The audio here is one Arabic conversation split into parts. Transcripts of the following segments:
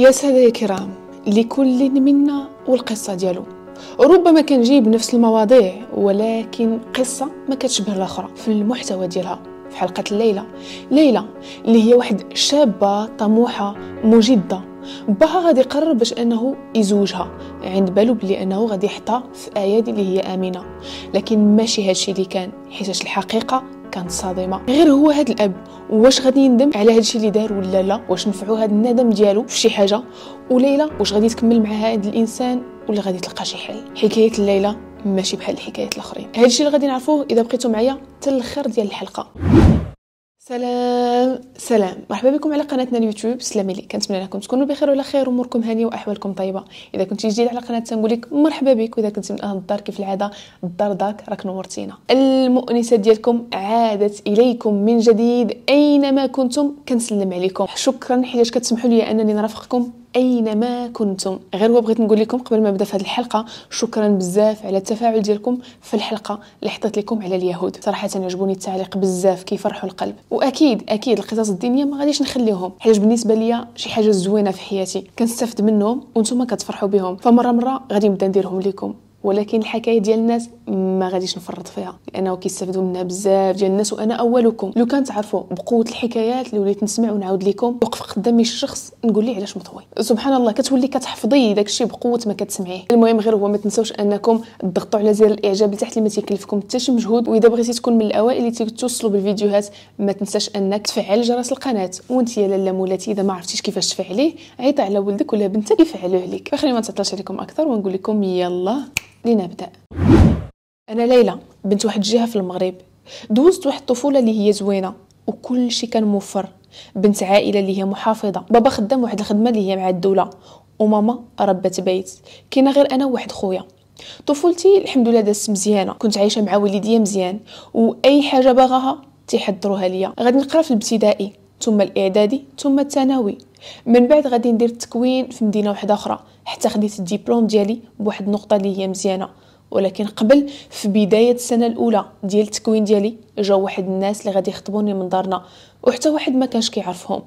يا سادة الكرام لكل منا والقصة ديالو ربما كنجيب نفس المواضيع ولكن قصة ما كتشبه الأخرى في المحتوى ديالها في حلقة الليلة ليلى اللي هي واحد شابة طموحة مجدة باها غادي يقرر باش انه يزوجها عند بالو بلي انه غادي يحطها في اياد اللي هي امنه لكن ماشي هادشي اللي كان حيتاش الحقيقه كانت صادمه غير هو هاد الاب واش غادي يندم على هادشي اللي دار ولا لا واش نفعو هاد الندم ديالو في شي حاجه وليلى واش غادي تكمل مع هاد الانسان ولا غادي تلقى شي حل حكايه الليله ماشي بحال الحكايات الاخرين هادشي اللي غادي نعرفوه اذا بقيتو معايا حتى الاخر ديال الحلقه سلام سلام مرحبا بكم على قناتنا اليوتيوب سلامي لي كنتمنى لكم تكونوا بخير وعلى خير اموركم هانيه واحوالكم طيبه اذا كنتي جديد على القناه تنقول لك مرحبا بك واذا كنتي من اهل الدار كيف العاده الدار داك راك نورتينا المؤنسه ديالكم عادت اليكم من جديد اينما كنتم كنسلم عليكم شكرا حيت كتسمحوا لي انني نرافقكم اينما كنتم غير هو بغيت نقول لكم قبل ما نبدا في هذه الحلقه شكرا بزاف على التفاعل ديالكم في الحلقه اللي حطيت لكم على اليهود صراحه عجبوني التعليق بزاف كيفرحوا القلب واكيد اكيد القصص الدينيه ما غاديش نخليهم حيت بالنسبه ليا شي حاجه زوينه في حياتي كنستافد منهم وانتم كتفرحوا بهم فمره مره غادي نبدا نديرهم لكم ولكن الحكايه ديال الناس ما غاديش نفرط فيها لانه كيستافدوا منها بزاف ديال الناس وانا اولكم لو كان تعرفوا بقوه الحكايات اللي وليت نسمع ونعاود لكم وقف قدامي الشخص نقول ليه علاش مطوي سبحان الله كتولي كتحفظي داك الشيء بقوه ما كتسمعيه المهم غير هو ما تنساوش انكم تضغطوا على زر الاعجاب لتحت اللي ما تيكلفكم حتى شي مجهود واذا بغيتي تكون من الاوائل اللي توصلوا بالفيديوهات ما تنساش انك تفعل جرس القناه وانت يا لاله مولاتي اذا ما عرفتيش كيفاش تفعليه عيطي على ولدك ولا بنتك يفعلوه عليك فخلينا ما نتعطلش عليكم اكثر ونقول لكم يلا لنبدأ أنا ليلى بنت واحد الجهة في المغرب دوزت واحد الطفولة اللي هي زوينة وكل شيء كان موفر بنت عائلة اللي هي محافظة بابا خدام واحد الخدمة اللي هي مع الدولة وماما ربت بيت كاينه غير أنا وواحد خويا طفولتي الحمد لله دازت مزيانه كنت عايشه مع والديا مزيان واي حاجه باغاها تيحضروها ليا غادي نقرا في الابتدائي ثم الاعدادي ثم الثانوي من بعد غادي ندير التكوين في مدينه واحده اخرى حتى خديت الدبلوم ديالي بواحد النقطه اللي هي مزيانه ولكن قبل في بدايه السنه الاولى ديال التكوين ديالي جاوا واحد الناس اللي غادي يخطبوني من دارنا وحتى واحد ما كانش كيعرفهم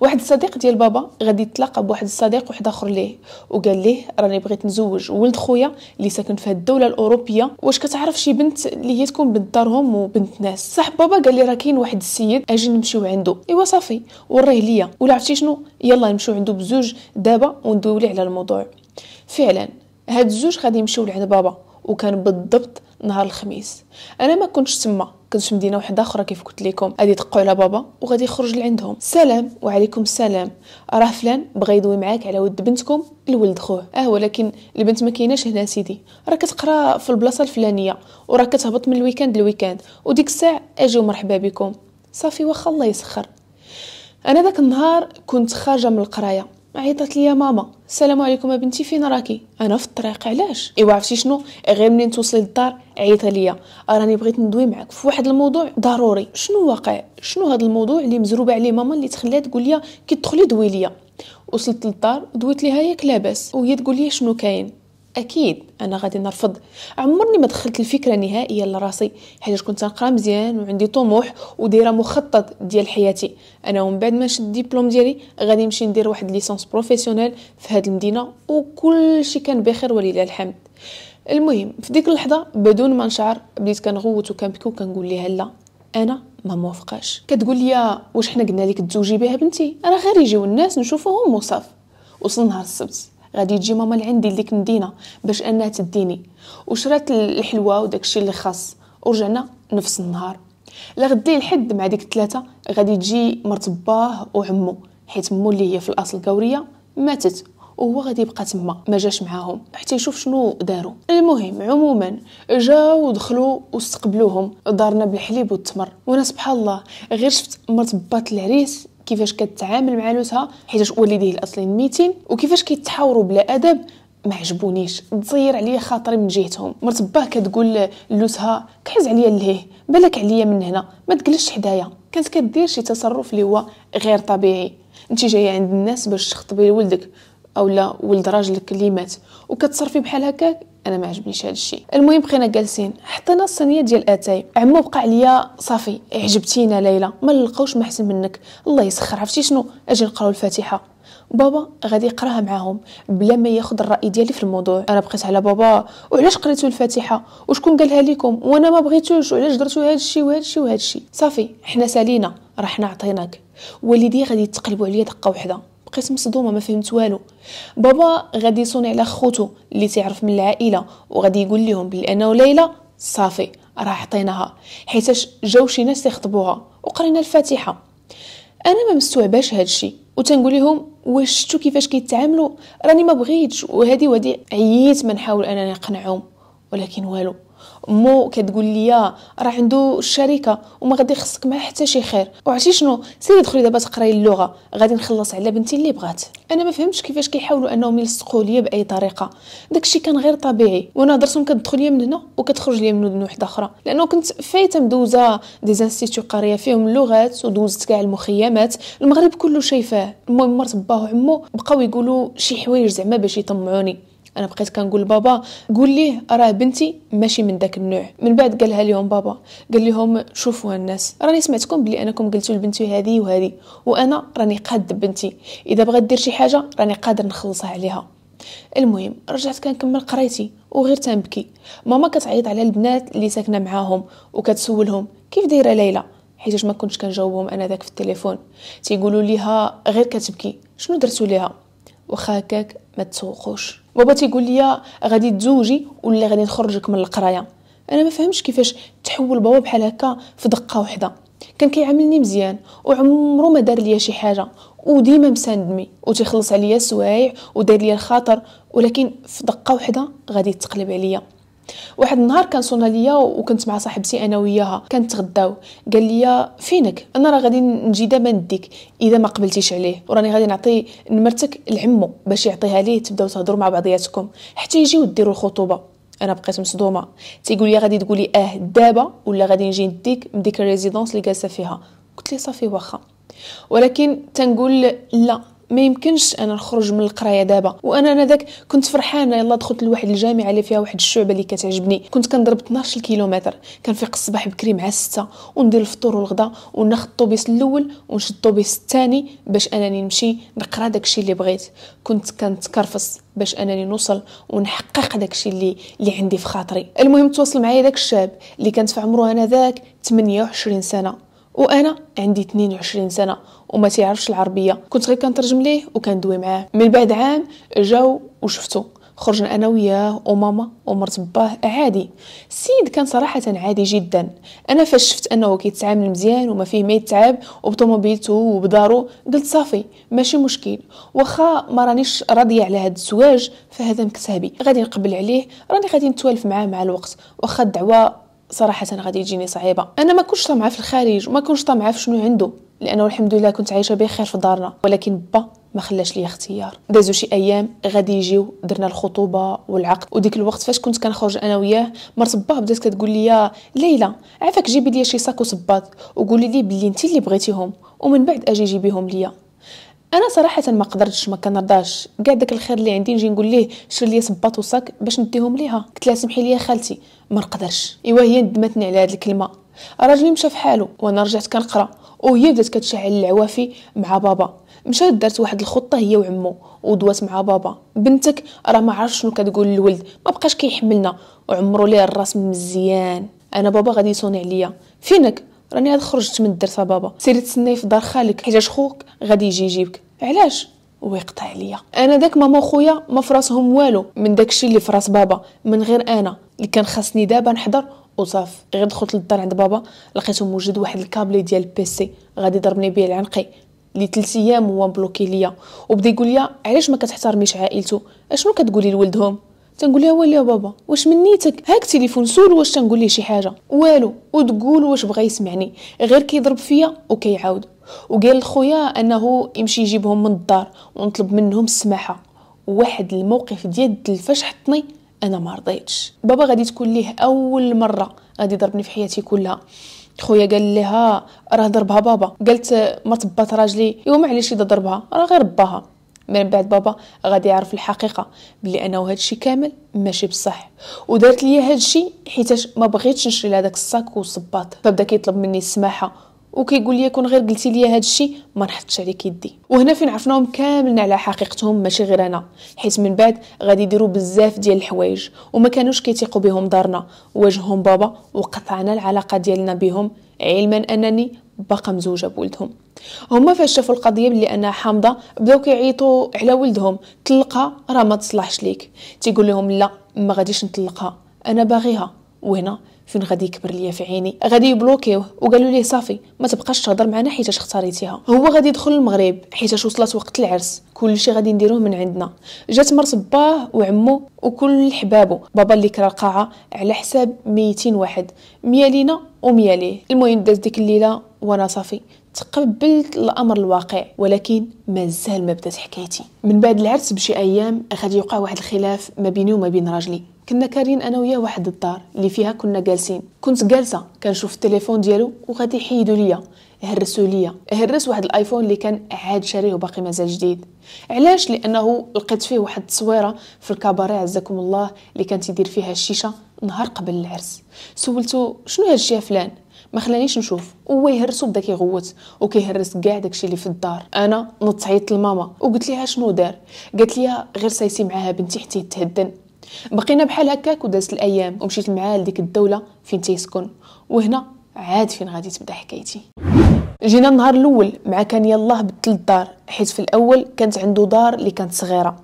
واحد الصديق ديال بابا غادي يتلاقى بواحد الصديق واحد اخر ليه وقال ليه راني بغيت نزوج ولد خويا اللي ساكن في الدوله الاوروبيه واش كتعرف شي بنت اللي هي تكون بنت دارهم وبنت ناس صاحب بابا قال لي راه كاين واحد السيد اجي نمشيو عنده ايوا صافي وريه ليا ولا عرفتي شنو يلا نمشيو عنده بزوج دابا وندويو على الموضوع فعلا هاد الزوج غادي يمشيو لعند بابا وكان بالضبط نهار الخميس انا ما كنتش تما كنت في مدينه واحده اخرى كيف قلت لكم غادي يدقوا على بابا وغادي يخرج لعندهم سلام وعليكم السلام راه فلان بغى يدوي معاك على ود بنتكم لولد خوه اه ولكن البنت ما كايناش هنا سيدي راه كتقرا في البلاصه الفلانيه وراه كتهبط من الويكاند للويكاند وديك الساعه اجي ومرحبا بكم صافي واخا الله يسخر انا داك النهار كنت خارجه من القرايه عيطت ليا ماما السلام عليكم يا بنتي فين راكي انا في الطريق علاش ايوا عرفتي شنو غير منين توصلي للدار عيطي ليا راني بغيت ندوي معك في واحد الموضوع ضروري شنو واقع شنو هذا الموضوع اللي مزروبه عليه ماما اللي تخليها تقول لي كي تدخلي دوي ليا وصلت للدار دويت ليها ياك لاباس وهي تقول لي شنو كاين اكيد انا غادي نرفض عمرني ما دخلت الفكره نهائيا لراسي حيت كنت نقرا مزيان وعندي طموح ودايره مخطط ديال حياتي انا ومن بعد ما نشد الدبلوم ديالي غادي نمشي ندير واحد ليسونس بروفيسيونيل في هذه المدينه وكل شيء كان بخير ولله الحمد المهم في ديك اللحظه بدون ما نشعر بديت كنغوت وكنبكي وكنقول ليها لا انا ما موافقاش كتقول لي واش حنا قلنا لك تزوجي بها بنتي راه غير يجيو الناس نشوفوهم وصاف وصل نهار السبت غادي تجي ماما لعندي لديك المدينه باش انها تديني وشرات الحلوى وداكشي اللي خاص ورجعنا نفس النهار لغدي غدي الحد مع ديك الثلاثه غادي تجي مرت باه وعمو حيت مو اللي هي في الاصل كوريه ماتت وهو غادي يبقى تما ما جاش معاهم حتى يشوف شنو داروا المهم عموما جاو ودخلوا واستقبلوهم دارنا بالحليب والتمر وانا سبحان الله غير شفت مرت بات العريس كيفاش كتعامل مع لوسها حيت والديه الاصليين ميتين وكيفاش كيتحاوروا بلا ادب ما عجبونيش تزير عليا خاطري من جهتهم مرت باه كتقول لوسها كحز عليا لهيه بالك عليا من هنا ما تجلسش حدايا كانت كدير شي تصرف اللي هو غير طبيعي انت جايه عند الناس باش تخطبي لولدك او لا ولد راجلك اللي مات وكتصرفي بحال هكاك انا ما عجبنيش هذا الشيء المهم بقينا جالسين حطينا الصينيه ديال اتاي عمو بقى عليا صافي عجبتينا ليلى ما نلقاوش ما احسن منك الله يسخر عرفتي شنو اجي نقراو الفاتحه بابا غادي يقراها معاهم بلا ما ياخذ الراي ديالي في الموضوع انا بقيت على بابا وعلاش قريتو الفاتحه وشكون قالها لكم وانا ما بغيتوش وعلاش درتو هذا الشيء وهذا الشيء وهذا الشيء صافي حنا سالينا راه حنا عطيناك والدي غادي يتقلبوا عليا دقه وحده بقيت مصدومه ما فهمت والو بابا غادي يصوني على خوتو اللي تعرف من العائله وغادي يقول لهم بلي ليلى صافي راه عطيناها حيتاش جاو شي ناس يخطبوها وقرينا الفاتحه انا ما مستوعباش هادشي وتنقول لهم واش شفتوا كيفاش كيتعاملوا راني ما بغيتش وهذه ودي عييت ما نحاول انني نقنعهم ولكن والو مو كتقول لي راه عنده الشركه وما غادي يخصك معاه حتى شي خير وعرفتي شنو سيري دخلي دابا تقراي اللغه غادي نخلص على بنتي اللي بغات انا ما فهمتش كيفاش كيحاولوا انهم يلصقوا ليا باي طريقه داكشي كان غير طبيعي وانا درتهم كتدخل ليا من هنا وكتخرج ليا من ودن وحده اخرى لانه كنت فايته مدوزه دي زانستيتو قاريه فيهم اللغات ودوزت كاع المخيمات المغرب كله شايفاه المهم مرت باه وعمو بقاو يقولوا شي حوايج زعما باش يطمعوني انا بقيت كنقول لبابا قول ليه راه بنتي ماشي من داك النوع من بعد قالها لهم بابا قال لهم شوفوا الناس راني سمعتكم بلي انكم قلتوا لبنتي هذه وهذه وانا راني قاد بنتي اذا بغات دير شي حاجه راني قادر نخلصها عليها المهم رجعت كنكمل قرايتي وغير تنبكي ماما كتعيط على البنات اللي ساكنه معاهم وكتسولهم كيف دايره ليلى حيت ما كنتش كنجاوبهم انا ذاك في التليفون تيقولوا ليها غير كتبكي شنو درتو ليها واخا هكاك ما تسوقوش بابا تيقول لي غادي تزوجي ولا غادي نخرجك من القرايه انا ما فهمش كيفاش تحول بابا بحال هكا في دقه واحده كان كيعاملني مزيان وعمرو ما دار ليا شي حاجه وديما مساندمي وتيخلص عليا السوايع ودار ليا الخاطر ولكن في دقه واحده غادي تقلب عليا واحد النهار كان صونا ليا وكنت مع صاحبتي انا وياها كنتغداو قال لي فينك انا راه غادي نجي دابا نديك اذا ما قبلتيش عليه وراني غادي نعطي نمرتك لعمو باش يعطيها ليه تبداو تهضروا مع بعضياتكم حتى يجيو ديروا الخطوبه انا بقيت مصدومه تيقول لي غادي تقولي اه دابا ولا غادي نجي نديك من ديك الريزيدونس اللي جالسه فيها قلت لي صافي واخا ولكن تنقول لا ما يمكنش انا نخرج من القرايه دابا وانا انذاك كنت فرحانه يلا دخلت لواحد الجامعه اللي فيها واحد الشعبه اللي كتعجبني كنت كنضرب 12 كيلومتر كنفيق الصباح بكري مع 6 وندير الفطور والغدا وناخذ الطوبيس الاول ونشد الطوبيس الثاني باش انني نمشي نقرا داكشي اللي بغيت كنت كنتكرفص باش انني نوصل ونحقق داكشي اللي اللي عندي في خاطري المهم تواصل معايا داك الشاب اللي كانت في عمره ذاك 28 سنه وانا عندي 22 سنه وما تيعرفش العربيه كنت غير كنترجم ليه وكندوي معاه من بعد عام جاو وشفتو خرجنا انا وياه وماما ومرت باه عادي السيد كان صراحه عادي جدا انا فاش شفت انه كيتعامل مزيان وما فيه ما يتعب وبطوموبيلته وبدارو قلت صافي ماشي مشكل واخا ما رانيش راضيه على هذا الزواج فهذا مكتسبي غادي نقبل عليه راني غادي نتوالف معاه مع الوقت واخا الدعوه صراحة غادي يجيني صعيبة أنا ما كنتش طمعة في الخارج وما كنتش طمعة في شنو عنده لأنه الحمد لله كنت عايشة بخير في دارنا ولكن با ما خلاش ليا اختيار دازو شي ايام غادي يجيو درنا الخطوبه والعقد وديك الوقت فاش كنت كنخرج انا وياه مرت باه بدات كتقول لي ليلى عافاك جيبي لي شي صاك وصباط وقولي لي بلي انت اللي بغيتيهم ومن بعد اجي جيبيهم ليا انا صراحه ما قدرتش ما كنرضاش كاع داك الخير اللي عندي نجي نقول ليه شري لي صباط وصاك باش نديهم ليها قلت لها سمحي لي خالتي ما نقدرش ايوا هي ندمتني على هاد الكلمه راجلي مشى فحالو وانا رجعت كنقرا وهي بدات كتشعل العوافي مع بابا مشات دارت واحد الخطه هي وعمو ودوات مع بابا بنتك راه ما عرفش شنو كتقول للولد ما بقاش كيحملنا وعمرو ليه الراس مزيان انا بابا غادي يصوني عليا فينك راني غادي خرجت من الدرس بابا سيري تسناي في دار خالك حيت خوك غادي يجي يجيبك علاش ويقطع عليا انا داك ماما خويا ما فراسهم والو من داكشي اللي فراس بابا من غير انا اللي كان خاصني دابا نحضر وصاف غير دخلت للدار عند بابا لقيته موجد واحد الكابلي ديال البيسي غادي ضربني بيه العنقي لي 3 ايام هو مبلوكي ليا وبدا يقول لي علاش ما كتحترميش عائلته اشنو كتقولي لولدهم تنقول لها ويلي يا بابا واش من نيتك هاك تليفون سول واش تنقول ليه شي حاجه والو وتقول واش بغى يسمعني غير كيضرب فيا وكيعاود وقال لخويا انه يمشي يجيبهم من الدار ونطلب منهم السماحه واحد الموقف ديال التلفاش حطني انا ما رضيتش بابا غادي تكون ليه اول مره غادي يضربني في حياتي كلها خويا قال لها راه ضربها بابا قالت ما تبات راجلي ايوا معليش اذا ضربها راه غير باها من بعد بابا غادي يعرف الحقيقه بلي انه هادشي كامل ماشي بصح ودارت ليا هادشي حيتاش ما بغيتش نشري لهداك الصاك والصباط فبدا كيطلب مني السماحه وكيقول لي كون غير قلتي لي هذا الشيء ما نحطش عليك يدي وهنا فين عرفناهم كاملين على حقيقتهم ماشي غير انا حيت من بعد غادي يديروا بزاف ديال الحوايج وما كانوش كيتيقوا بهم دارنا واجههم بابا وقطعنا العلاقه ديالنا بهم علما انني باقا مزوجه بولدهم هما فاش شافوا القضيه بلي انا حامضه بداو كيعيطوا على ولدهم طلقها راه ما تصلحش ليك تيقول لهم لا ما غاديش نطلقها انا باغيها وهنا فين غادي يكبر ليا في عيني غادي يبلوكيوه وقالوا ليه صافي ما تبقاش تهضر معنا حيت اختاريتيها هو غادي يدخل المغرب حيت وصلت وقت العرس كلشي غادي نديروه من عندنا جات مرت باه وعمو وكل حبابه بابا اللي كرا القاعه على حساب 200 واحد 100 لينا و100 ليه المهم داز ديك الليله وانا صافي تقبلت الامر الواقع ولكن مازال ما بدات حكايتي من بعد العرس بشي ايام اخذ يوقع واحد الخلاف ما بيني وما بين راجلي كنا كارين انا وياه واحد الدار اللي فيها كنا جالسين كنت جالسه كنشوف التليفون ديالو وغادي يحيدو ليا هرسوا ليا هرس واحد الايفون اللي كان عاد شاريه وباقي مازال جديد علاش لانه لقيت فيه واحد التصويره في الكاباري عزكم الله اللي كان تيدير فيها الشيشه نهار قبل العرس سولتو شنو هادشي يا فلان ما خلانيش نشوف هو يهرس وبدا كيغوت وكيهرس كاع داكشي اللي في الدار انا نط عيطت لماما وقلت ليها شنو دار قالت لي غير سايسي معاها بنتي حتى تهدن بقينا بحال هكاك ودازت الايام ومشيت معاه لديك الدوله فين تيسكن وهنا عاد فين غادي تبدا حكايتي جينا النهار الاول مع كان يلاه بدل الدار حيت في الاول كانت عنده دار اللي كانت صغيره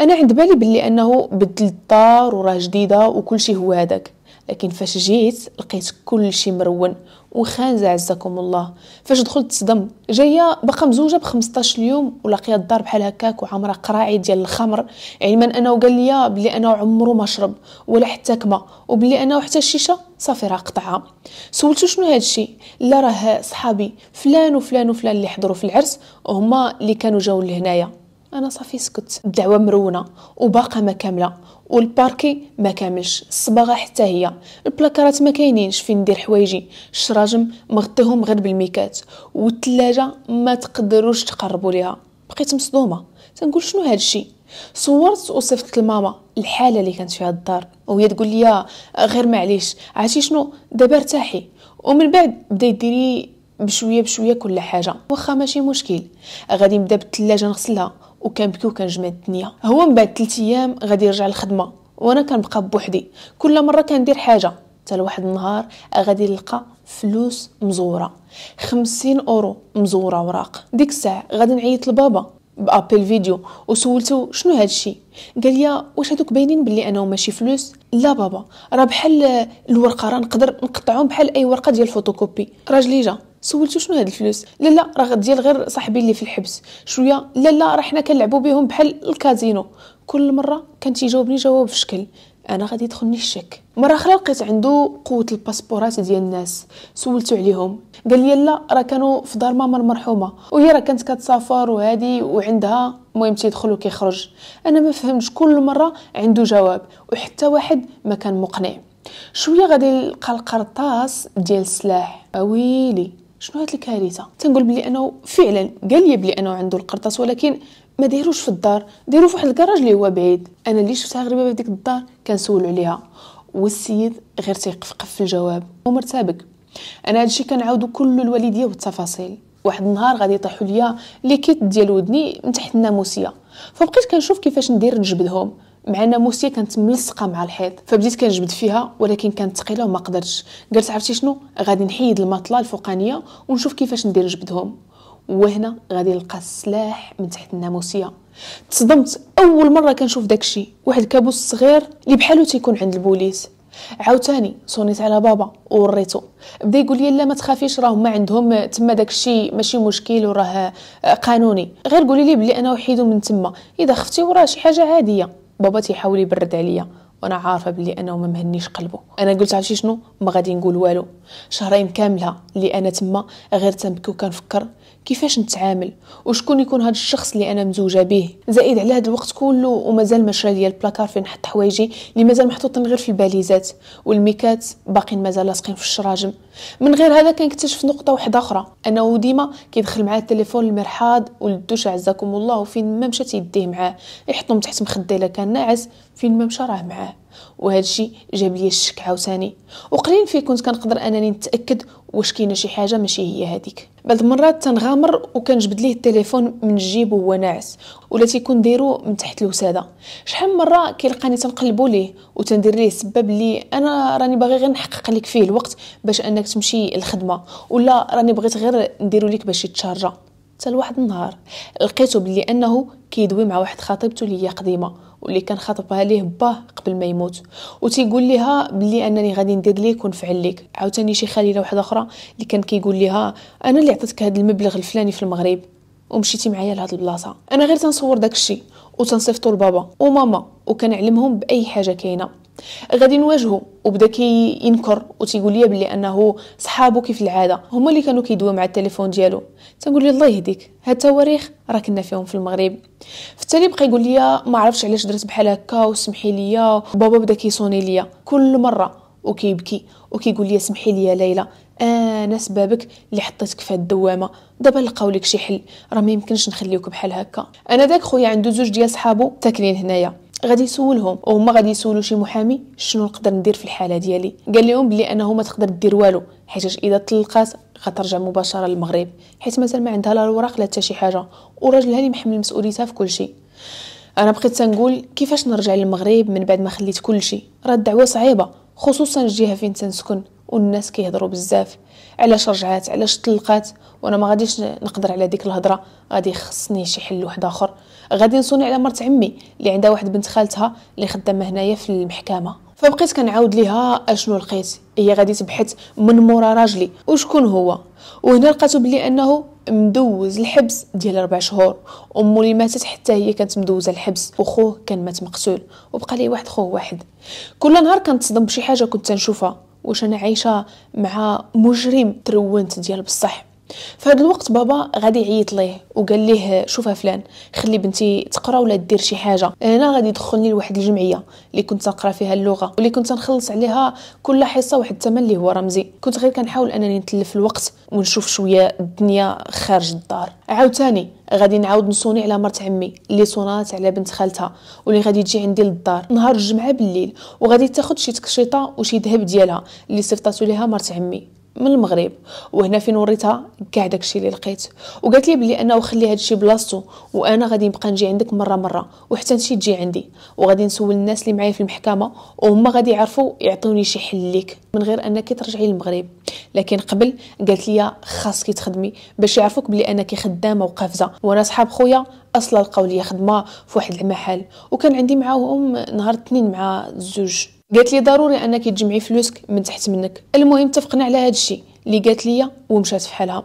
انا عند بالي بلي انه بدل الدار وراه جديده وكل شيء هو هذاك لكن فاش جيت لقيت كل شيء مرون وخانزة عزكم الله فاش دخلت صدم جايه باقا مزوجه ب 15 يوم ولاقيه الدار بحال هكاك وعامره قراعي ديال الخمر علما يعني انه وقال لي بلي انا عمرو ما شرب ولا حتى كما وبلي انا حتى الشيشه صافي راه قطعها سولتو شنو هادشي لا راه صحابي فلان وفلان وفلان اللي حضروا في العرس هما اللي كانوا جاو لهنايا انا صافي سكت الدعوه مرونه وباقه ما كامله والباركي ما كاملش الصباغه حتى هي البلاكارات ما كاينينش فين ندير حوايجي الشراجم مغطيهم غير بالميكات والثلاجه ما تقدروش تقربوا ليها بقيت مصدومه تنقول شنو هاد الشيء صورت وصفت لماما الحاله اللي كانت فيها الدار وهي تقول لي آه، غير معليش عرفتي شنو دابا ارتاحي ومن بعد بدا يديري بشويه بشويه كل حاجه واخا ماشي مشكل غادي نبدا بالثلاجه نغسلها وكنبكي وكنجمع الدنيا هو من بعد 3 ايام غادي يرجع للخدمه وانا كنبقى بوحدي كل مره كندير حاجه حتى لواحد النهار غادي نلقى فلوس مزوره 50 اورو مزوره اوراق ديك الساعه غادي نعيط لبابا بابل فيديو وسولته شنو هاد الشيء قال لي واش هادوك باينين بلي انهم ماشي فلوس لا بابا راه بحال الورقه راه نقدر نقطعهم بحال اي ورقه ديال فوتوكوبي راجلي جا سولتو شنو هاد الفلوس لا لا راه ديال غير صاحبي اللي في الحبس شويه لا لا راه حنا كنلعبوا بهم بحال الكازينو كل مره كان تيجاوبني جواب في شكل انا غادي يدخلني الشك مره اخرى لقيت عنده قوه الباسبورات ديال الناس سولتو عليهم قال لي لا راه كانوا في دار ماما المرحومه وهي راه كانت كتسافر وهادي وعندها المهم تيدخل وكيخرج انا ما فهمتش كل مره عنده جواب وحتى واحد ما كان مقنع شويه غادي نلقى القرطاس ديال السلاح اويلي شنو هاد الكارثه تنقول بلي انه فعلا قال لي بلي انه عنده القرطاس ولكن ما ديروش في الدار ديرو في واحد الكراج اللي هو بعيد انا اللي شفتها غريبه في ديك الدار كنسول عليها والسيد غير تيقفقف في الجواب ومرتبك انا هادشي كنعاودو كل الوالديه والتفاصيل واحد النهار غادي يطيحوا ليا لي كيت ديال ودني من تحت الناموسيه فبقيت كنشوف كيفاش ندير نجبدهم مع ناموسيه كانت ملصقه مع الحيط فبديت كنجبد فيها ولكن كانت ثقيله وما قدرتش قلت عرفتي شنو غادي نحيد الماطله الفوقانيه ونشوف كيفاش ندير نجبدهم وهنا غادي نلقى السلاح من تحت الناموسيه تصدمت اول مره كنشوف داكشي واحد كابوس صغير اللي بحالو تيكون عند البوليس عاوتاني صونيت على بابا ووريتو بدا يقول لي لا ما تخافيش راه ما عندهم تما داكشي ماشي مشكل وراه قانوني غير قولي لي بلي انا وحيد من تما اذا خفتي وراه شي حاجه عاديه بابا تيحاول يبرد عليا وانا عارفه بلي انه ما مهنيش قلبه انا قلت عرفتي شنو ما غادي نقول والو شهرين كامله اللي انا تما غير تنبكي وكنفكر كيفاش نتعامل وشكون يكون هذا الشخص اللي انا مزوجه به زائد على هذا الوقت كله ومازال ما شرا ليا البلاكار فين نحط حوايجي اللي مازال محطوطين غير في الباليزات والميكات باقيين مازال لاصقين في الشراجم من غير هذا كنكتشف نقطه واحده اخرى انه ديما كيدخل معاه التليفون المرحاض والدوش عزاكم الله وفين ما مشات يديه معاه يحطهم تحت مخديه الا كان ناعس فين ما مشى راه معاه وهذا الشيء جاب لي الشك عاوتاني وقليل في كنت كنقدر انني نتاكد واش كاينه شي حاجه ماشي هي هذيك بعض المرات تنغامر وكنجبد ليه التليفون من الجيب وهو ناعس ولا تيكون ديرو من تحت الوساده شحال من مره كيلقاني تنقلبو ليه وتندير ليه سبب لي انا راني باغي غير نحقق لك فيه الوقت باش انك تمشي الخدمه ولا راني بغيت غير نديرو لك باش يتشارجا حتى لواحد النهار لقيتو بلي انه كيدوي مع واحد خطيبته اللي هي قديمه واللي كان خاطبها ليه باه قبل ما يموت وتيقول ليها بلي انني غادي ندير ليك ونفعل ليك عاوتاني شي خليله واحده اخرى اللي كان كيقول ليها انا اللي عطيتك هذا المبلغ الفلاني في المغرب ومشيتي معايا لهاد البلاصه انا غير تنصور داكشي وتنصيفطو لبابا وماما وكنعلمهم باي حاجه كاينه غادي نواجهه وبدا كينكر وتيقول لي بلي انه صحابو كيف العاده هما اللي كانوا كيدويو مع التليفون ديالو تنقول لي الله يهديك هاد التواريخ راه كنا فيهم في المغرب في التالي بقى يقول لي ما عرفتش علاش درت بحال هكا وسمحي لي بابا بدا كيصوني ليا كل مره وكيبكي وكيقول لي سمحي لي يا ليلى انا سبابك اللي حطيتك في الدوامه دابا لقاو لك شي حل راه ما يمكنش نخليوك بحال هكا انا داك خويا عنده زوج ديال صحابو تاكلين هنايا غادي يسولهم او هما غادي يسولوا شي محامي شنو نقدر ندير في الحاله ديالي قال لهم بلي انه ما تقدر دير والو حيت اذا طلقات غترجع مباشره للمغرب حيت مثلا ما عندها لا الوراق لا حتى شي حاجه وراجلها اللي محمل مسؤوليتها في كل شيء انا بقيت تنقول كيفاش نرجع للمغرب من بعد ما خليت كل شيء راه الدعوه صعيبه خصوصا الجهه فين تنسكن والناس كيهضروا بزاف علاش رجعات علاش طلقات وانا ما غاديش نقدر على ديك الهضره غادي خصني شي حل واحد اخر غادي نصوني على مرت عمي اللي عندها واحد بنت خالتها اللي خدامه هنايا في المحكمه فبقيت كنعاود ليها اشنو لقيت هي غادي تبحث من مورا راجلي وشكون هو وهنا لقاتو بلي انه مدوز الحبس ديال اربع شهور امو اللي ماتت حتى هي كانت مدوزه الحبس وخوه كان مات مقتول وبقى لي واحد خوه واحد كل نهار كنتصدم بشي حاجه كنت نشوفها واش انا عايشه مع مجرم ترونت ديال بصح فهاد الوقت بابا غادي يعيط ليه وقال ليه شوف فلان خلي بنتي تقرا ولا دير شي حاجه هنا غادي يدخلني لواحد الجمعيه اللي كنت نقرا فيها اللغه واللي كنت نخلص عليها كل حصه واحد الثمن اللي هو رمزي كنت غير كنحاول انني نتلف الوقت ونشوف شويه الدنيا خارج الدار عاوتاني غادي نعاود نصوني على مرت عمي اللي صونات على بنت خالتها واللي غادي تجي عندي للدار نهار الجمعه بالليل وغادي تاخد شي تكشيطه وشي ذهب ديالها اللي صيفطاتو ليها مرت عمي من المغرب وهنا فين وريتها كاع داكشي اللي لقيت وقالت لي بلي انه خلي هادشي بلاصتو وانا غادي نبقى نجي عندك مره مره وحتى انت تجي عندي وغادي نسول الناس اللي معايا في المحكمه وهما غادي يعرفوا يعطوني شي حل ليك من غير انك ترجعي للمغرب لكن قبل قالت لي خاصك تخدمي باش يعرفوك بلي انك خدامه وقافزه وانا صحاب خويا اصلا لقاو لي خدمه في واحد المحل وكان عندي معاهم نهار الاثنين مع زوج قالت لي ضروري انك تجمعي فلوسك من تحت منك المهم اتفقنا على هذا الشيء اللي قالت لي ومشات في حالها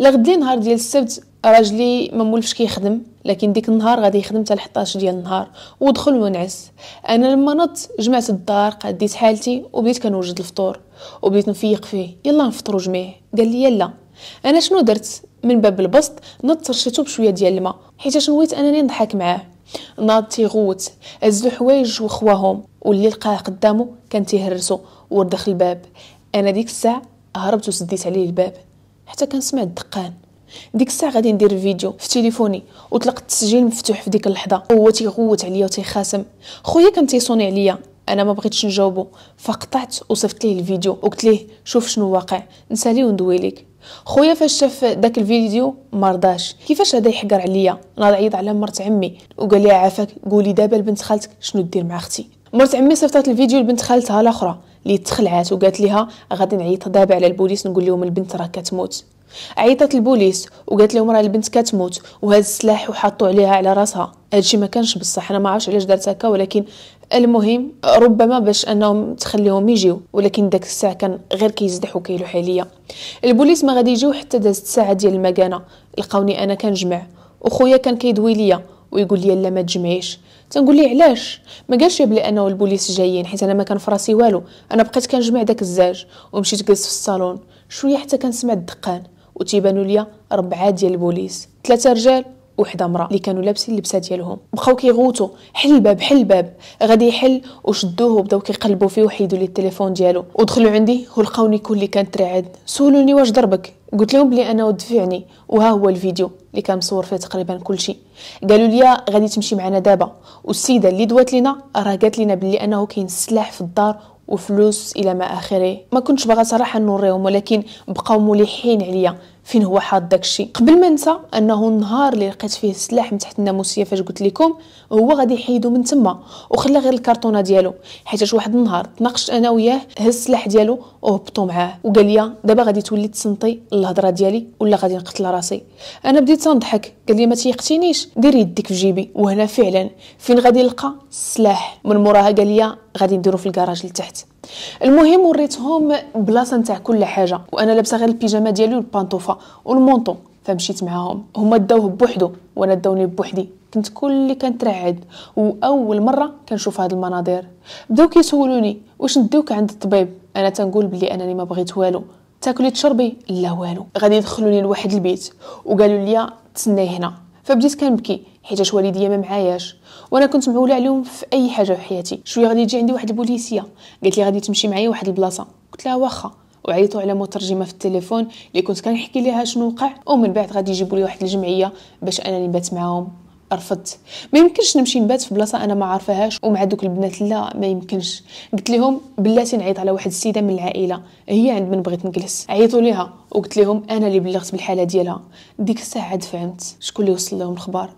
لغد لي نهار ديال السبت راجلي ما مولفش كيخدم لكن ديك النهار غادي يخدم حتى 11 ديال النهار ودخل ونعس انا لما نط جمعت الدار قديت حالتي وبديت كنوجد الفطور وبديت نفيق فيه يلا نفطروا جميع قال لي يلا انا شنو درت من باب البسط نط رشيتو بشويه ديال الماء حيت نويت انني نضحك معاه ناض تيغوت هز الحوايج وخواهم واللي لقاه قدامه كان تيهرسو وردخ الباب انا ديك الساعه هربت وسديت عليه الباب حتى كنسمع الدقان ديك الساعه غادي ندير الفيديو في تليفوني وطلق التسجيل مفتوح في ديك اللحظه هو تيغوت عليا وتيخاسم خويا كان تيصوني عليا انا ما بغيتش نجاوبو فقطعت وصفت ليه الفيديو وقلت ليه شوف شنو واقع نسالي وندوي ليك خويا فاش شاف داك الفيديو مرضاش كيفاش هذا يحقر عليا انا عيط على مرت عمي وقال لي عافاك قولي دابا لبنت خالتك شنو دير مع اختي مرت عمي صيفطات الفيديو لبنت خالتها الاخرى اللي تخلعات وقالت ليها غادي نعيط دابا على البوليس نقول لهم البنت راه كتموت عيطت البوليس وقالت لهم راه البنت كتموت وهذا السلاح وحطوا عليها على راسها هادشي ما كانش بصح انا ما عرفتش علاش دارت هكا ولكن المهم ربما باش انهم تخليهم يجيو ولكن داك الساعه كان غير كيزدح وكيلوح عليا البوليس ما غادي يجيو حتى دازت الساعه ديال المكانه لقاوني انا كنجمع وخويا كان كيدوي ليا ويقول لي لا ما تجمعيش تنقول ليه علاش ما قالش بلي انا والبوليس جايين حيت انا ما كان فراسي والو انا بقيت كنجمع داك الزاج ومشيت جلست في الصالون شويه حتى كنسمع الدقان وتيبانوا ليا ربعه ديال البوليس ثلاثه رجال وحده امراه اللي كانوا لابسين اللبسه ديالهم بقاو كيغوتوا حل الباب حل الباب غادي يحل وشدوه وبداو كيقلبوا فيه وحيدوا لي التليفون ديالو ودخلوا عندي ولقاوني كل اللي كانت رعد سولوني واش ضربك قلت لهم بلي انا ودفعني وها هو الفيديو اللي كان مصور فيه تقريبا كل شيء قالوا لي غادي تمشي معنا دابا والسيده اللي دوات لينا راه قالت لينا بلي انه كاين سلاح في الدار وفلوس الى ما اخره ما كنتش باغا صراحه نوريهم ولكن بقاو ملحين عليا فين هو حاط داكشي قبل ما ننسى انه النهار اللي لقيت فيه السلاح من تحت الناموسيه فاش قلت لكم هو غادي يحيدو من تما وخلى غير الكرتونه ديالو حيت واحد النهار تناقشت انا وياه هز السلاح ديالو وهبطو معاه وقال لي دابا غادي تولي تسنطي الهضره ديالي ولا غادي نقتل راسي انا بديت تنضحك قال لي ما تيقتينيش دير يدك في جيبي وهنا فعلا فين غادي نلقى السلاح من موراها قال لي غادي نديرو في الكراج لتحت المهم وريتهم بلاصه نتاع كل حاجه وانا لابسه غير البيجامه ديالي والبانطوفا والمونطون فمشيت معاهم هما داوه بوحدو وانا داوني بوحدي كنت كل اللي كنترعد واول مره كنشوف هاد المناظر بداو كيسولوني واش نديوك عند الطبيب انا تنقول بلي انني ما بغيت والو تاكلي تشربي لا والو غادي يدخلوني لواحد البيت وقالوا لي تسناي هنا فبديت كنبكي حيت والديا ما معاياش وانا كنت معوله عليهم في اي حاجه في حياتي شويه غادي تجي عندي واحد البوليسيه قالت لي غادي تمشي معايا واحد البلاصه قلت لها واخا وعيطوا على مترجمه في التليفون اللي كنت كنحكي ليها شنو وقع ومن بعد غادي يجيبوا لي واحد الجمعيه باش انا نبات معاهم رفضت ما يمكنش نمشي نبات في بلاصه انا ما عارفاهاش ومع دوك البنات لا ما يمكنش قلت لهم بلاتي نعيط على واحد السيده من العائله هي عند من بغيت نجلس عيطوا ليها وقلت لهم انا اللي بلغت بالحاله ديالها ديك الساعه عاد فهمت شكون اللي وصل لهم الخبر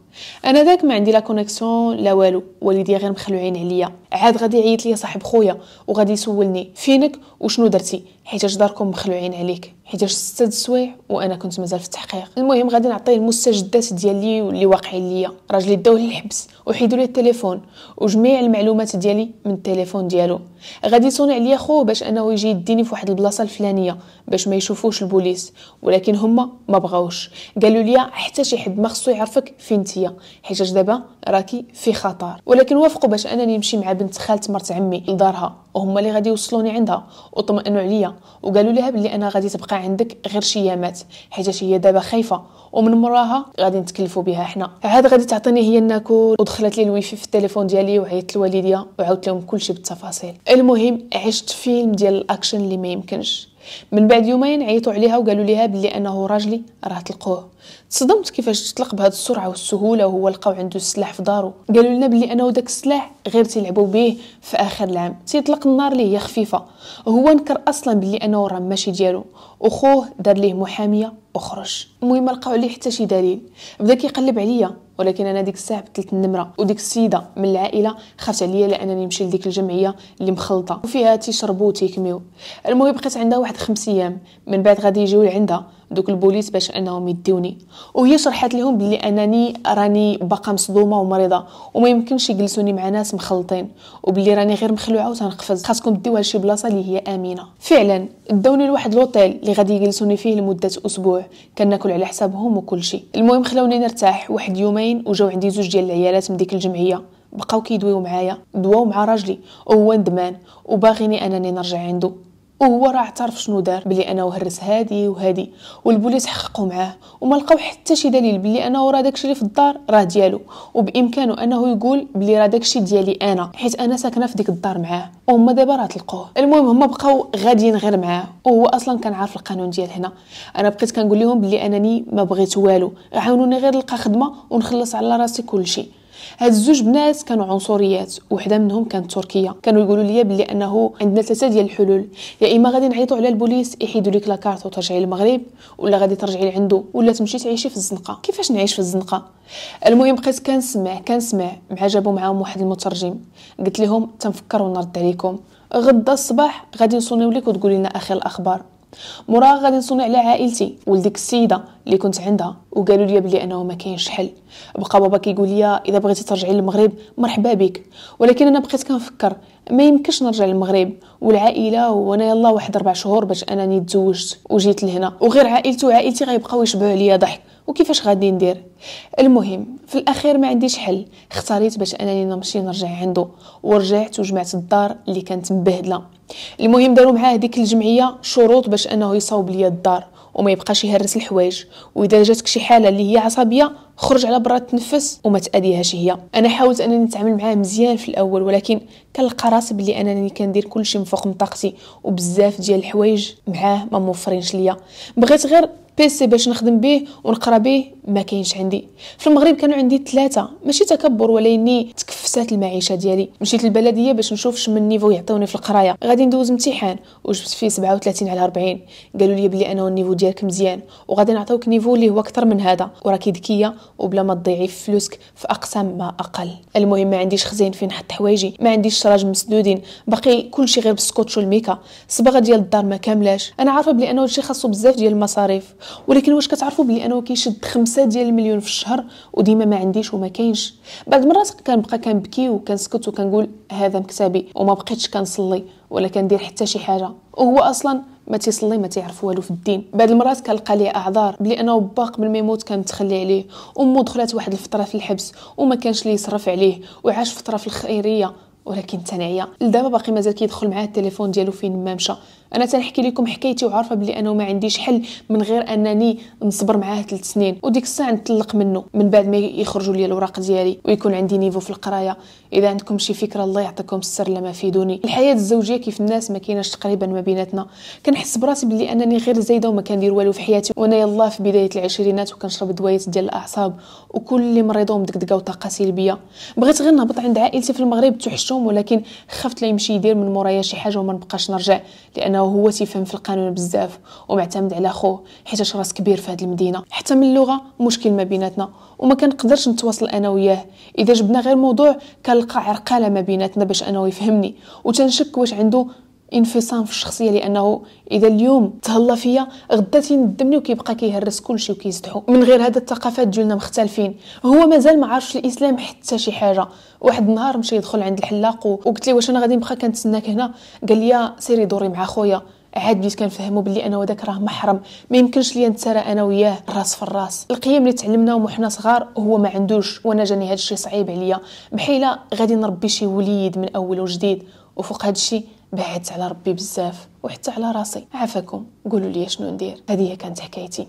انا ذاك ما عندي لا كونيكسيون لا والو والديا غير مخلوعين عليا عاد غادي يعيط ليا صاحب خويا وغادي يسولني فينك وشنو درتي حيت داركم مخلوعين عليك حيت ستة السوايع وانا كنت مازال في التحقيق المهم غادي نعطيه المستجدات ديالي واللي واقعين ليا راجلي داوه للحبس وحيدوا لي التليفون وجميع المعلومات ديالي من التليفون ديالو غادي يصوني عليا خوه باش انه يجي يديني في واحد البلاصه الفلانيه باش ما يشوفوش البوليس ولكن هما ما بغاوش قالوا لي حتى شي حد ما خصو يعرفك فين نتيا حيتاش دابا راكي في خطر ولكن وافقوا باش انني نمشي مع بنت خالت مرت عمي لدارها وهما اللي غادي يوصلوني عندها وطمئنوا عليا وقالوا لها بلي انا غادي تبقى عندك غير شي يامات حيتاش هي دابا خايفه ومن مراها غادي نتكلفوا بها حنا عاد غادي تعطيني هي الناكور ودخلت لي الويفي في التليفون ديالي وعيطت لوالديا وعاودت لهم كلشي بالتفاصيل المهم عشت فيلم ديال الاكشن اللي ما يمكنش من بعد يومين عيطوا عليها وقالوا ليها بلي انه راجلي راه تلقوه تصدمت كيفاش تطلق بهذه السرعه والسهوله وهو لقاو عنده السلاح في دارو قالوا لنا بلي انه داك السلاح غير تيلعبوا به في اخر العام تيطلق النار اللي هي خفيفه هو نكر اصلا بلي انه راه ماشي ديالو اخوه دار ليه محاميه وخرج المهم لقاو عليه حتى شي دليل بدا كيقلب عليا ولكن انا ديك الساعه بتلت النمره وديك السيده من العائله خافت عليا لانني نمشي لديك الجمعيه اللي مخلطه وفيها تيشربوا وتيكميو المهم بقيت عندها واحد خمس ايام من بعد غادي يجيو لعندها دوك البوليس باش انهم يديوني وهي شرحت لهم بلي انني راني باقا مصدومه ومريضه وما يمكنش يجلسوني مع ناس مخلطين وبلي راني غير مخلوعه وتنقفز خاصكم ديوها لشي بلاصه اللي هي امنه فعلا داوني لواحد لوطيل اللي غادي يجلسوني فيه لمده اسبوع كناكل على حسابهم وكلشي المهم خلاوني نرتاح واحد يومين وجاو عندي زوج ديال العيالات من ديك الجمعيه بقاو كيدويو معايا دواو مع راجلي وهو ندمان وباغيني انني نرجع عنده وهو راه اعترف شنو دار بلي انا وهرس هادي وهادي والبوليس حققوا معاه وما لقاو حتى شي دليل بلي انا ورا داكشي اللي في الدار راه ديالو وبامكانه انه يقول بلي راه داكشي ديالي انا حيت انا ساكنه في ديك الدار معاه وهما دابا راه تلقوه المهم هما بقاو غاديين غير معاه وهو اصلا كان عارف القانون ديال هنا انا بقيت كنقول لهم بلي انني ما بغيت والو عاونوني غير نلقى خدمه ونخلص على راسي كلشي هاد الزوج بنات كانوا عنصريات وحده منهم كانت تركيا كانوا يقولوا لي بلي انه عندنا ثلاثه ديال الحلول يا اما غادي نعيطوا على البوليس يحيدوا لك لاكارت وترجعي للمغرب ولا غادي ترجعي لعنده ولا تمشي تعيشي في الزنقه كيفاش نعيش في الزنقه المهم بقيت كنسمع كنسمع مع جابوا معاهم واحد المترجم قلت لهم تنفكر ونرد عليكم غدا الصباح غادي نصونيو لك وتقولي لنا اخر الاخبار مراغ غادي نصوني على عائلتي ولديك السيده اللي كنت عندها وقالوا لي بلي انه ما كاينش حل بقى بابا كيقول لي اذا بغيتي ترجعي للمغرب مرحبا بك ولكن انا بقيت كنفكر ما يمكنش نرجع للمغرب والعائله وانا يلا واحد اربع شهور باش انني تزوجت وجيت لهنا وغير عائلتي وعائلتي غيبقاو يشبعوا عليا ضحك وكيفاش غادي ندير المهم في الاخير ما عنديش حل اختاريت باش انني نمشي نرجع عنده ورجعت وجمعت الدار اللي كانت مبهدله المهم داروا معاه ديك الجمعيه شروط باش انه يصاوب ليا الدار وما يبقاش يهرس الحوايج واذا جاتك شي حاله اللي هي عصبيه خرج على برا تنفس وما تاديهاش هي انا حاولت انني نتعامل معاه مزيان في الاول ولكن كنلقى راسي بلي انني كندير كلشي من فوق من طاقتي وبزاف ديال الحوايج معاه ما موفرينش ليا بغيت غير بيسي باش نخدم به ونقرا به ما كاينش عندي في المغرب كانوا عندي ثلاثه ماشي تكبر ولا اني تكفسات المعيشه ديالي مشيت للبلديه باش نشوف شمن النيفو يعطيوني في القرايه غادي ندوز امتحان وجبت فيه 37 على 40 قالوا لي بلي انا النيفو ديالك مزيان وغادي نعطيوك نيفو اللي هو اكثر من هذا وراكي ذكيه وبلا ما تضيعي فلوسك في اقسام ما اقل المهم ما عنديش خزين فين نحط حوايجي ما عنديش شراج مسدودين باقي كلشي غير بالسكوتش والميكا الصباغه ديال الدار ما كاملاش انا عارفه بلي انا هادشي خاصو بزاف ديال المصاريف ولكن واش كتعرفوا بلي انا كيشد خمسة ديال المليون في الشهر وديما ما عنديش وما كاينش بعض المرات كنبقى كنبكي وكنسكت وكنقول هذا مكتبي وما بقيتش كنصلي ولا كندير حتى شي حاجه وهو اصلا ما تيصلي ما تيعرف والو في الدين بعض المرات كنلقى ليه اعذار بلي انا با قبل ما يموت كان متخلي عليه امه دخلت واحد الفتره في الحبس وما كانش لي يصرف عليه وعاش فتره في الخيريه ولكن تنعيا لدابا باقي مازال كيدخل معاه التليفون ديالو فين ما مشى انا تنحكي لكم حكايتي وعارفه بلي انا ما عنديش حل من غير انني نصبر معاه ثلاث سنين وديك الساعه نطلق منه من بعد ما يخرجوا لي الوراق ديالي ويكون عندي نيفو في القرايه اذا عندكم شي فكره الله يعطيكم السر لما فيدوني الحياه الزوجيه كيف الناس ما كايناش تقريبا ما بيناتنا كنحس براسي بلي انني غير زايده وما كندير والو في حياتي وانا يلاه في بدايه العشرينات وكنشرب دوايات ديال الاعصاب وكل اللي مريضه ومدقدقه وطاقه سلبيه بغيت غير نهبط عند عائلتي في المغرب توحشهم ولكن خفت لا يمشي يدير من مورايا شي حاجه وما نبقاش نرجع لانه هو تيفهم في القانون بزاف ومعتمد على خوه حيت راس كبير في هذه المدينه حتى من اللغه مشكل ما بيناتنا وما كنقدرش نتواصل انا وياه اذا جبنا غير موضوع كان تلقى عرقله ما بيناتنا باش انه يفهمني وتنشك واش عنده انفصام في الشخصيه لانه اذا اليوم تهلا فيا غدا تندمني وكيبقى كيهرس كلشي وكيزدحو من غير هذا الثقافات ديالنا مختلفين هو مازال ما عارفش الاسلام حتى شي حاجه واحد النهار مشى يدخل عند الحلاق وقلت ليه واش انا غادي نبقى كنتسناك هنا قال لي سيري دوري مع خويا عاد بديت كنفهمو بلي انا وداك راه محرم ما يمكنش ليا نتسارى انا وياه راس في الراس القيم اللي تعلمناهم وحنا صغار هو ما عندوش وانا جاني الشيء صعيب عليا بحيلا غادي نربي شي وليد من اول وجديد وفوق الشيء بعدت على ربي بزاف وحتى على راسي عافاكم قولوا لي شنو ندير هذه كانت حكايتي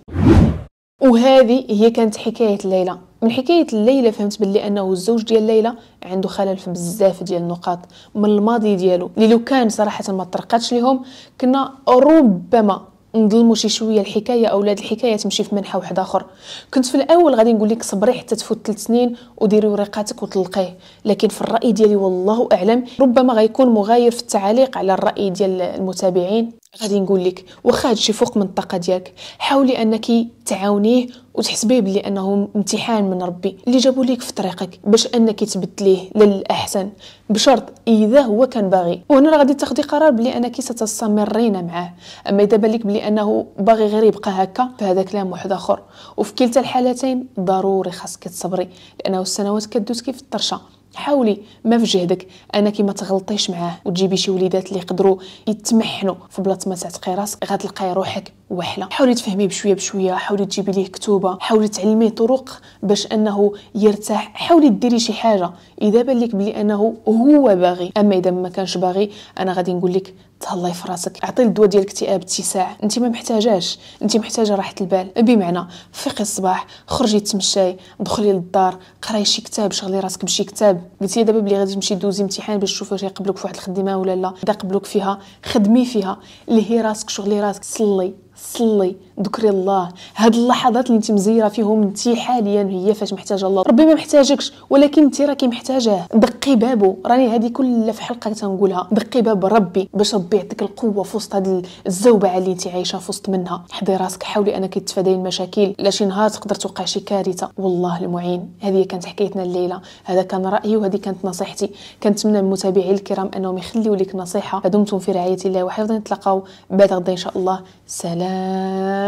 وهذه هي كانت حكايه ليلى من حكايه الليلة فهمت باللي انه الزوج ديال ليلى عنده خلل في بزاف ديال النقاط من الماضي ديالو اللي لو كان صراحه ما طرقاتش ليهم كنا ربما نظلموا شي شويه الحكايه اولاد الحكايه تمشي في منحى واحد اخر كنت في الاول غادي نقول لك صبري حتى تفوت ثلاث سنين وديري ورقاتك وتلقيه لكن في الراي ديالي والله اعلم ربما غيكون مغاير في التعاليق على الراي ديال المتابعين غادي نقول لك واخا هادشي فوق من الطاقه ديالك حاولي انك تعاونيه وتحسبيه بلي انه امتحان من ربي اللي جابو ليك في طريقك باش انك تبدليه للاحسن بشرط اذا هو كان باغي وهنا غادي تاخدي قرار بلي انك ستستمرين معاه اما اذا بالك بلي انه باغي غير يبقى هكا فهذا كلام واحد اخر وفي كلتا الحالتين ضروري خاصك تصبري لانه السنوات كدوز كيف الطرشه حاولي ما في جهدك انك ما تغلطيش معاه وتجيبي شي وليدات اللي يقدروا يتمحنوا في بلاصه ما تعتقي راسك غتلقاي روحك وحله حاولي تفهميه بشويه بشويه حاولي تجيبي ليه كتوبه حاولي تعلميه طرق باش انه يرتاح حاولي ديري شي حاجه اذا بان لك بلي انه هو باغي اما اذا ما كانش باغي انا غادي نقول لك تهلاي في راسك عطي الدواء ديال الاكتئاب اتساع انت ما محتاجاش انت محتاجه راحه البال بمعنى فيقي الصباح خرجي تمشاي دخلي للدار قراي شي كتاب شغلي راسك بشي كتاب قلتي دابا بلي غادي تمشي دوزي امتحان باش تشوفي واش يقبلوك في واحد الخدمه ولا لا اذا قبلوك فيها خدمي فيها اللي هي راسك شغلي راسك صلي sleep ذكري الله هاد اللحظات اللي انت مزيره فيهم انت حاليا هي فاش محتاجه الله ربي ما محتاجكش ولكن انت راكي محتاجاه دقي بابه راني هذه كلها في حلقه تنقولها دقي باب ربي باش ربي يعطيك القوه في وسط هاد الزوبعه اللي انت عايشه في وسط منها حضي راسك حاولي انك تتفاداي المشاكل لا شي نهار تقدر توقع شي كارثه والله المعين هذه كانت حكايتنا الليله هذا كان رايي وهذه كانت نصيحتي كنتمنى متابعي الكرام انهم يخليوا لك نصيحه دمتم في رعايه الله وحفظه نتلاقاو بعد غدا ان شاء الله سلام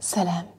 سلام